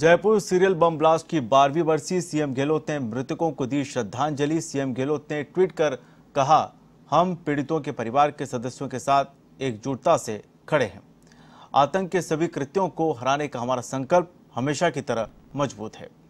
Jaipur serial bomb blast की बारहवीं वर्षीय सीएम गहलोत ने मृतकों को दी श्रद्धांजलि सीएम गहलोत ने ट्वीट कर कहा हम पीड़ितों के परिवार के सदस्यों के साथ एकजुटता से खड़े हैं आतंक के सभी कृत्यों को हराने का हमारा संकल्प हमेशा की तरह मजबूत है